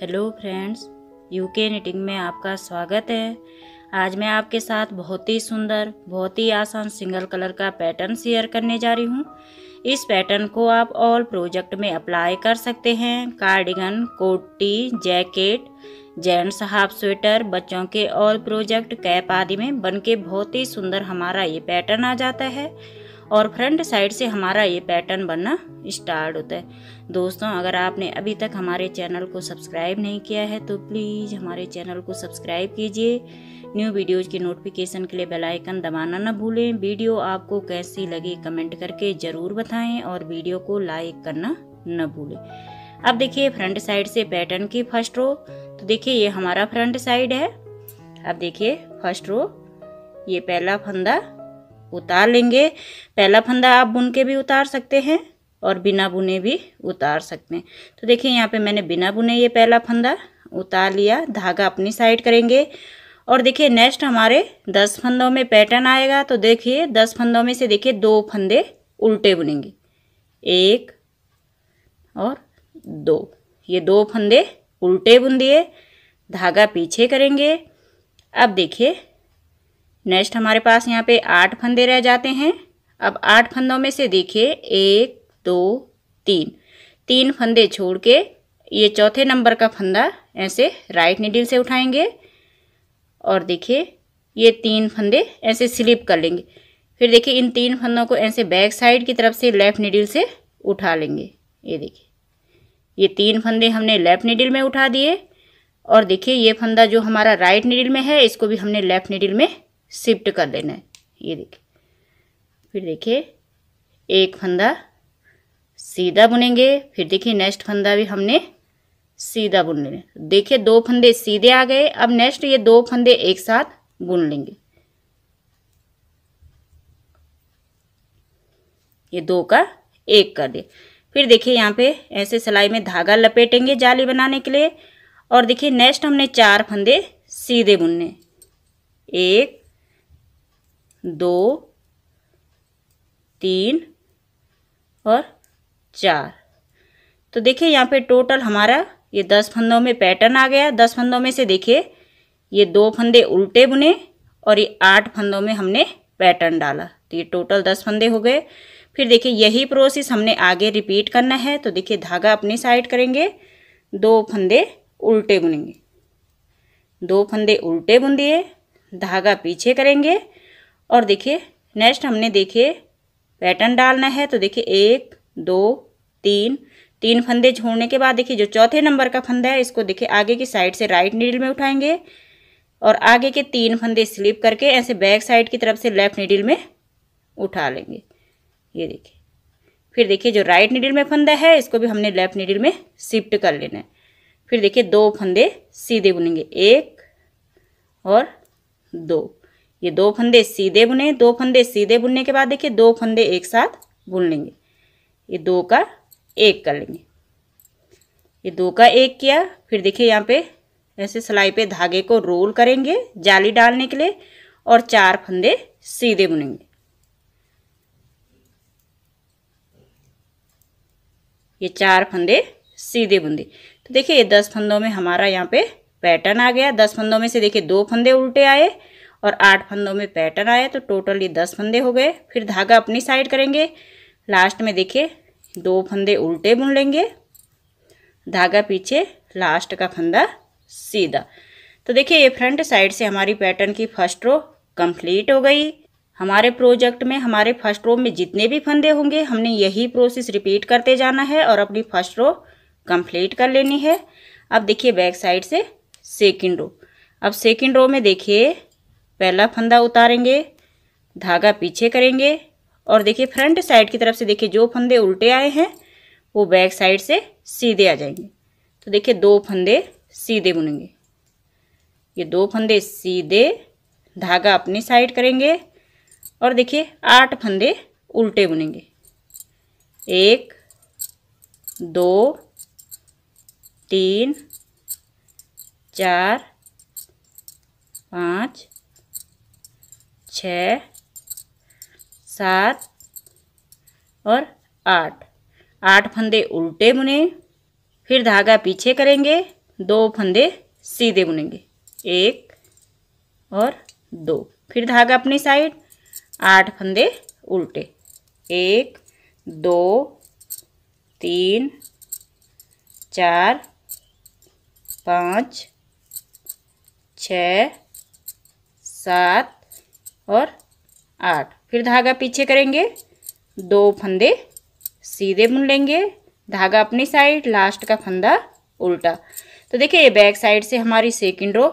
hello friends UK knitting में आपका स्वागत है आज मैं आपके साथ बहुत ही सुंदर बहुत ही आसान सिंगल कलर का पैटर्न शेयर करने जा रही हूँ इस पैटर्न को आप ऑल प्रोजेक्ट में अप्लाई कर सकते हैं कार्डिगन कोटी जैकेट जेंट्स हाफ स्वेटर बच्चों के ऑल प्रोजेक्ट कैप आदि में बनके बहुत ही सुंदर हमारा ये पैटर्न आ जाता है और फ्रंट साइड से हमारा ये पैटर्न बनना स्टार्ट होता है दोस्तों अगर आपने अभी तक हमारे चैनल को सब्सक्राइब नहीं किया है तो प्लीज़ हमारे चैनल को सब्सक्राइब कीजिए न्यू वीडियोज़ के नोटिफिकेशन के लिए बेल आइकन दबाना ना भूलें वीडियो आपको कैसी लगी कमेंट करके ज़रूर बताएं और वीडियो को लाइक करना न भूलें अब देखिए फ्रंट साइड से पैटर्न की फर्स्ट रो तो देखिए ये हमारा फ्रंट साइड है अब देखिए फर्स्ट रो ये पहला फंदा उतार लेंगे पहला फंदा आप बुन के भी उतार सकते हैं और बिना बुने भी उतार सकते हैं तो देखिए यहाँ पे मैंने बिना बुने ये पहला फंदा उतार लिया धागा अपनी साइड करेंगे और देखिए नेक्स्ट हमारे दस फंदों में पैटर्न आएगा तो देखिए दस फंदों में से देखिए दो फंदे उल्टे बुनेंगे एक और दो ये दो फंदे उल्टे बुन दिए धागा पीछे करेंगे अब देखिए नेक्स्ट हमारे पास यहाँ पे आठ फंदे रह जाते हैं अब आठ फंदों में से देखिए एक दो तीन तीन फंदे छोड़ के ये चौथे नंबर का फंदा ऐसे राइट निडिल से उठाएंगे और देखिए ये तीन फंदे ऐसे स्लिप कर लेंगे फिर देखिए इन तीन फंदों को ऐसे बैक साइड की तरफ से लेफ़्ट निडिल से उठा लेंगे ये देखिए ये तीन फंदे हमने लेफ़्ट निडिल में उठा दिए और देखिए ये फंदा जो हमारा राइट निडिल में है इसको भी हमने लेफ़्ट निडिल में शिफ्ट कर लेना है ये देखिए फिर देखिए एक फंदा सीधा बुनेंगे फिर देखिए नेक्स्ट फंदा भी हमने सीधा बुन लेना देखिए दो फंदे सीधे आ गए अब नेक्स्ट ये दो फंदे एक साथ बुन लेंगे ये दो का एक कर दे फिर देखिए यहाँ पे ऐसे सिलाई में धागा लपेटेंगे जाली बनाने के लिए और देखिए नेक्स्ट हमने चार फंदे सीधे बुनने एक दो तीन और चार तो देखिए यहाँ पे टोटल हमारा ये दस फंदों में पैटर्न आ गया दस फंदों में से देखिए ये दो फंदे उल्टे बुने और ये आठ फंदों में हमने पैटर्न डाला तो ये टोटल दस फंदे हो गए फिर देखिए यही प्रोसेस हमने आगे रिपीट करना है तो देखिए धागा अपनी साइड करेंगे दो फंदे उल्टे बुनेंगे दो फंदे उल्टे बुन दिए धागा पीछे करेंगे और देखिए नेक्स्ट हमने देखिए पैटर्न डालना है तो देखिए एक दो तीन तीन फंदे छोड़ने के बाद देखिए जो चौथे नंबर का फंदा है इसको देखिए आगे की साइड से राइट नीडल में उठाएंगे और आगे के तीन फंदे स्लिप करके ऐसे बैक साइड की तरफ से लेफ्ट नीडल में उठा लेंगे ये देखिए फिर देखिए जो राइट नीडल में फंदा है इसको भी हमने लेफ्ट नीडल में शिफ्ट कर लेना है फिर देखिए दो फंदे सीधे बुनेंगे एक और दो ये दो फंदे सीधे बुने दो फंदे सीधे बुनने के बाद देखिए दो फंदे एक साथ बुन लेंगे ये दो का एक कर लेंगे ये दो का एक किया फिर देखिए यहाँ पे ऐसे सिलाई पे धागे को रोल करेंगे जाली डालने के लिए और चार फंदे सीधे बुनेंगे ये चार फंदे सीधे बुंदे तो देखिए ये दस फंदों में हमारा यहाँ पे पैटर्न आ गया दस फंदों में से देखिए दो फंदे उल्टे आए और आठ फंदों में पैटर्न आया तो टोटली दस फंदे हो गए फिर धागा अपनी साइड करेंगे लास्ट में देखिए दो फंदे उल्टे बुन लेंगे धागा पीछे लास्ट का फंदा सीधा तो देखिए ये फ्रंट साइड से हमारी पैटर्न की फर्स्ट रो कंप्लीट हो गई हमारे प्रोजेक्ट में हमारे फर्स्ट रो में जितने भी फंदे होंगे हमने यही प्रोसेस रिपीट करते जाना है और अपनी फर्स्ट रो कंप्लीट कर लेनी है अब देखिए बैक साइड से सेकंड रो अब सेकंड रो में देखिए पहला फंदा उतारेंगे धागा पीछे करेंगे और देखिए फ्रंट साइड की तरफ से देखिए जो फंदे उल्टे आए हैं वो बैक साइड से सीधे आ जाएंगे तो देखिए दो फंदे सीधे बुनेंगे ये दो फंदे सीधे धागा अपनी साइड करेंगे और देखिए आठ फंदे उल्टे बुनेंगे एक दो तीन चार पाँच छ सात और आठ आठ फंदे उल्टे बुने फिर धागा पीछे करेंगे दो फंदे सीधे बुनेंगे एक और दो फिर धागा अपनी साइड आठ फंदे उल्टे एक दो तीन चार पाँच छ सात और आठ फिर धागा पीछे करेंगे दो फंदे सीधे बुन लेंगे धागा अपनी साइड लास्ट का फंदा उल्टा तो देखिए ये बैक साइड से हमारी सेकंड रो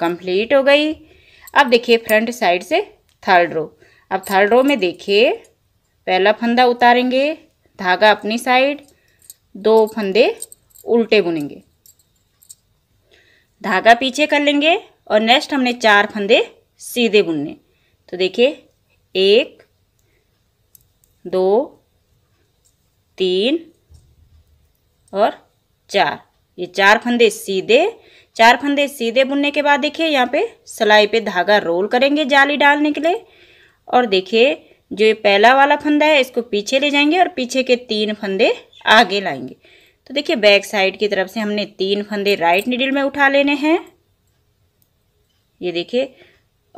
कंप्लीट हो गई अब देखिए फ्रंट साइड से थर्ड रो अब थर्ड रो में देखिए पहला फंदा उतारेंगे धागा अपनी साइड दो फंदे उल्टे बुनेंगे धागा पीछे कर लेंगे और नेक्स्ट हमने चार फंदे सीधे बुनने तो देखिए एक दो तीन और चार ये चार फंदे सीधे चार फंदे सीधे बुनने के बाद देखिए यहाँ पे सिलाई पे धागा रोल करेंगे जाली डालने के लिए और देखिए जो ये पहला वाला फंदा है इसको पीछे ले जाएंगे और पीछे के तीन फंदे आगे लाएंगे तो देखिए बैक साइड की तरफ से हमने तीन फंदे राइट निडिल में उठा लेने हैं ये देखिए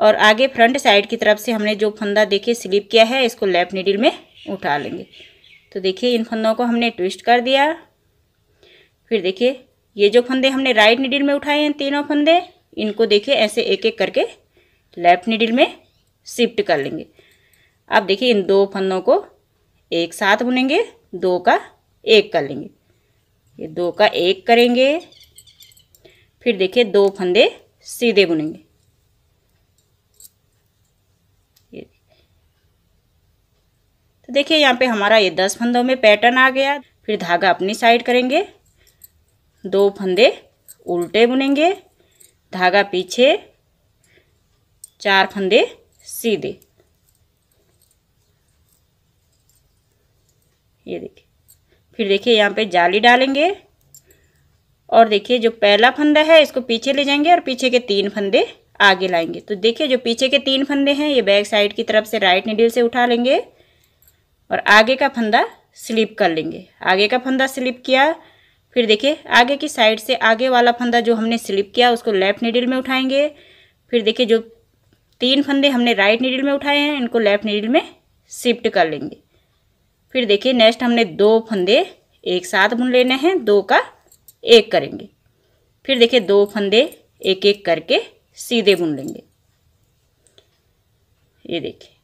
और आगे फ्रंट साइड की तरफ से हमने जो फंदा देखिए स्लिप किया है इसको लेफ्ट नीडल में उठा लेंगे तो देखिए इन फंदों को हमने ट्विस्ट कर दिया फिर देखिए ये जो फंदे हमने राइट नीडल में उठाए हैं तीनों फंदे इनको देखिए ऐसे एक एक करके लेफ्ट नीडल में शिफ्ट कर लेंगे अब देखिए इन दो फंदों को एक साथ बुनेंगे दो का एक कर लेंगे ये दो का एक करेंगे फिर देखिए दो फंदे सीधे बुनेंगे तो देखिए यहाँ पे हमारा ये दस फंदों में पैटर्न आ गया फिर धागा अपनी साइड करेंगे दो फंदे उल्टे बुनेंगे धागा पीछे चार फंदे सीधे ये देखिए फिर देखिए यहाँ पे जाली डालेंगे और देखिए जो पहला फंदा है इसको पीछे ले जाएंगे और पीछे के तीन फंदे आगे लाएंगे तो देखिए जो पीछे के तीन फंदे हैं ये बैक साइड की तरफ से राइट नीडल से उठा लेंगे और आगे का फंदा स्लिप कर लेंगे आगे का फंदा स्लिप किया फिर देखिए आगे की साइड से आगे वाला फंदा जो हमने स्लिप किया उसको लेफ़्ट नीडल में उठाएंगे फिर देखिए जो तीन फंदे हमने राइट नीडल में उठाए हैं इनको लेफ़्ट नीडल में शिफ्ट कर लेंगे फिर देखिए नेक्स्ट हमने दो फंदे एक साथ बुन लेने हैं दो का एक करेंगे फिर देखिए दो फंदे एक एक करके सीधे बुन लेंगे ये देखिए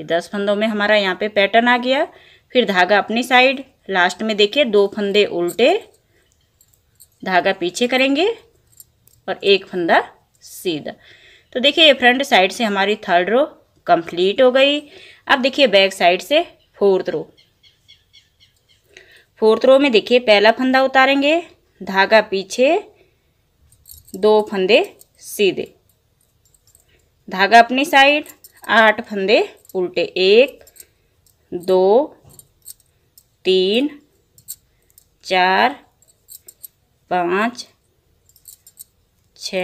ये दस फंदों में हमारा यहाँ पे पैटर्न आ गया फिर धागा अपनी साइड लास्ट में देखिए दो फंदे उल्टे धागा पीछे करेंगे और एक फंदा सीधा तो देखिए ये फ्रंट साइड से हमारी थर्ड रो कंप्लीट हो गई अब देखिए बैक साइड से फोर्थ रो फोर्थ रो में देखिए पहला फंदा उतारेंगे धागा पीछे दो फंदे सीधे धागा अपनी साइड आठ फंदे उल्टे एक दो तीन चार पाँच छ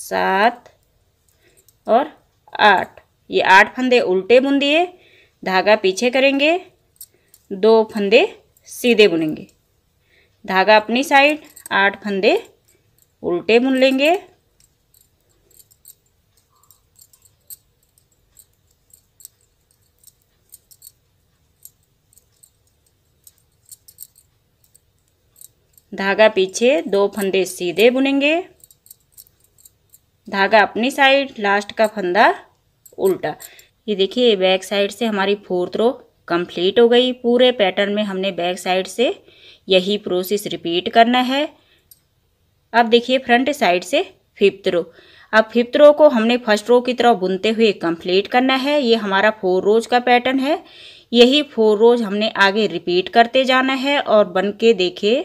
सात और आठ ये आठ फंदे उल्टे बुन दिए धागा पीछे करेंगे दो फंदे सीधे बुनेंगे धागा अपनी साइड आठ फंदे उल्टे बुन लेंगे धागा पीछे दो फंदे सीधे बुनेंगे धागा अपनी साइड लास्ट का फंदा उल्टा ये देखिए बैक साइड से हमारी फोर्थ रो कंप्लीट हो गई पूरे पैटर्न में हमने बैक साइड से यही प्रोसेस रिपीट करना है अब देखिए फ्रंट साइड से फिफ्थ रो अब फिफ्थ रो को हमने फर्स्ट रो की तरह बुनते हुए कंप्लीट करना है ये हमारा फोर रोज का पैटर्न है यही फोर रोज हमने आगे रिपीट करते जाना है और बन के देखिए